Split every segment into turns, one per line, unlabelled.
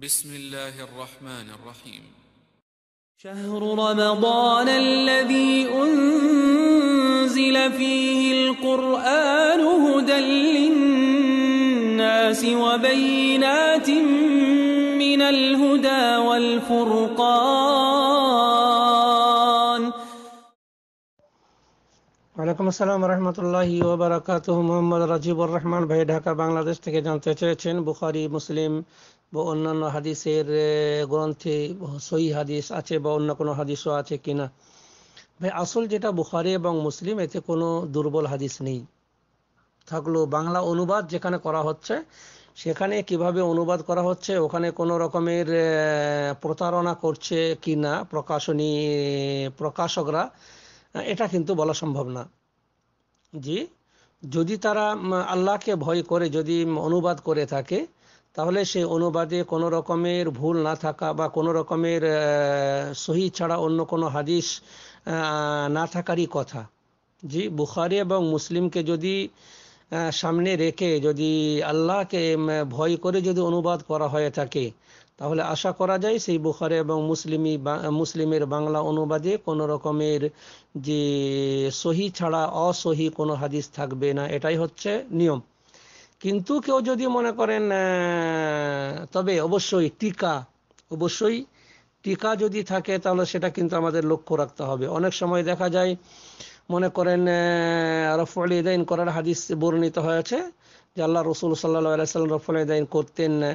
بسم الله الرحمن الرحيم شهر رمضان الذي أنزل فيه القرآن هدى للناس وبينات من الهدى والفرقان وعليكم السلام ورحمة الله وبركاته محمد رجيب الرحمن بهدهك بانجلادش تكي جانتا چه بخاري مسلم বা অন্যান্য হাদিসের গ্রন্থে সহি হাদিস আছে বা অন্য কোনো হাদিসও আছে কিনা ভাই আসল যেটা বুখারি এবং মুসলিম এতে কোনো দুর্বল হাদিস নেই থাকলো বাংলা অনুবাদ যেখানে করা হচ্ছে সেখানে কিভাবে অনুবাদ করা হচ্ছে ওখানে কোনো রকমের প্রতারণা করছে কি না প্রকাশনী প্রকাশকরা এটা কিন্তু বলা সম্ভব না জি যদি তারা আল্লাহকে ভয় করে যদি অনুবাদ করে থাকে তাহলে সে অনুবাদে কোনো রকমের ভুল না থাকা বা কোনো রকমের সহি ছাড়া অন্য কোনো হাদিস না থাকারই কথা জি বুখারি এবং মুসলিমকে যদি সামনে রেখে যদি আল্লাহকে ভয় করে যদি অনুবাদ করা হয়ে থাকে তাহলে আশা করা যায় সেই বুখারে এবং মুসলিমি মুসলিমের বাংলা অনুবাদে কোনো রকমের যে সহি ছাড়া অসহি কোনো হাদিস থাকবে না এটাই হচ্ছে নিয়ম কিন্তু কেউ যদি মনে করেন তবে অবশ্যই টিকা অবশ্যই টিকা যদি থাকে তাহলে সেটা কিন্তু আমাদের লক্ষ্য রাখতে হবে অনেক সময় দেখা যায় মনে করেন রফল ইদাইন করার হাদিস বর্ণিত হয়েছে যে আল্লাহ রসুল সাল্লাহ সাল্লাম রফলাইদাইন করতেন না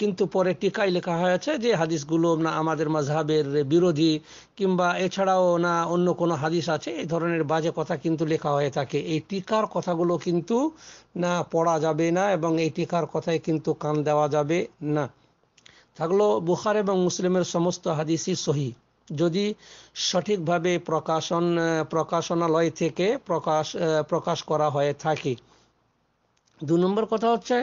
কিন্তু পরে টিকায় লেখা হয়েছে যে হাদিসগুলো না আমাদের মাঝহাবের বিরোধী কিংবা এছাড়াও না অন্য কোনো হাদিস আছে এই ধরনের বাজে কথা কিন্তু লেখা হয়ে থাকে এই টিকার কথাগুলো কিন্তু না পড়া যাবে না এবং এই টিকার কথায় কিন্তু কান দেওয়া যাবে না থাকলো বুখার এবং মুসলিমের সমস্ত হাদিসই সহি যদি সঠিকভাবে প্রকাশন প্রকাশনালয় থেকে প্রকাশ প্রকাশ করা হয়ে থাকে দু নম্বর কথা হচ্ছে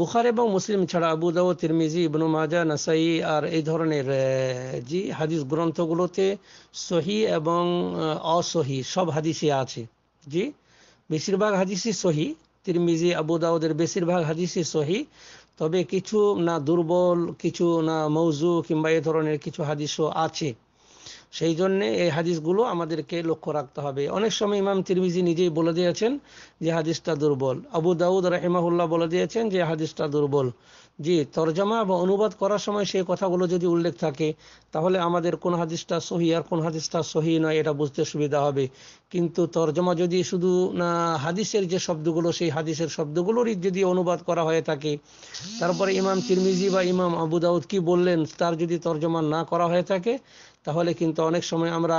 বুখার এবং মুসলিম ছাড়া আবু দাও তিরমিজি ইবনু মাজা নাসাই আর এই ধরনের জি হাদিস গ্রন্থগুলোতে সহি এবং অসহি সব হাদিসই আছে জি বেশিরভাগ হাদিসই সহি তিরমিজি আবু দাউদের বেশিরভাগ হাদিসই সহি তবে কিছু না দুর্বল কিছু না মৌজু কিংবা এ ধরনের কিছু হাদিসও আছে সেই জন্যে এই হাদিসগুলো আমাদেরকে লক্ষ্য রাখতে হবে অনেক সময় ইমাম তিরমিজি নিজেই বলে দিয়েছেন যে হাদিসটা দুর্বল আবু দাউদ রাহেমাহুল্লাহ বলে দিয়েছেন যে হাদিসটা দুর্বল জি তর্জমা বা অনুবাদ করার সময় সেই কথাগুলো যদি উল্লেখ থাকে তাহলে আমাদের কোন হাদিসটা সহি আর কোন হাদিসটা সহি নয় এটা বুঝতে সুবিধা হবে কিন্তু তর্জমা যদি শুধু না হাদিসের যে শব্দগুলো সেই হাদিসের শব্দগুলোরই যদি অনুবাদ করা হয়ে থাকে তারপরে ইমাম তিরমিজি বা ইমাম আবু দাউদ কি বললেন তার যদি তর্জমা না করা হয়ে থাকে তাহলে কিন্তু অনেক সময় আমরা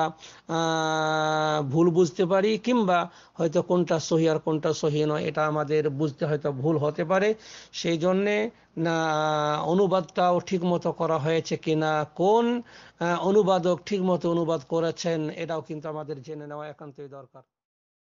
ভুল বুঝতে পারি কিংবা হয়তো কোনটা সহি আর কোনটা সহি নয় এটা আমাদের বুঝতে হয়তো ভুল হতে পারে সেই জন্যে না অনুবাদটাও মতো করা হয়েছে কিনা কোন অনুবাদক ঠিক মতো অনুবাদ করেছেন এটাও কিন্তু আমাদের জেনে নেওয়া একান্তই দরকার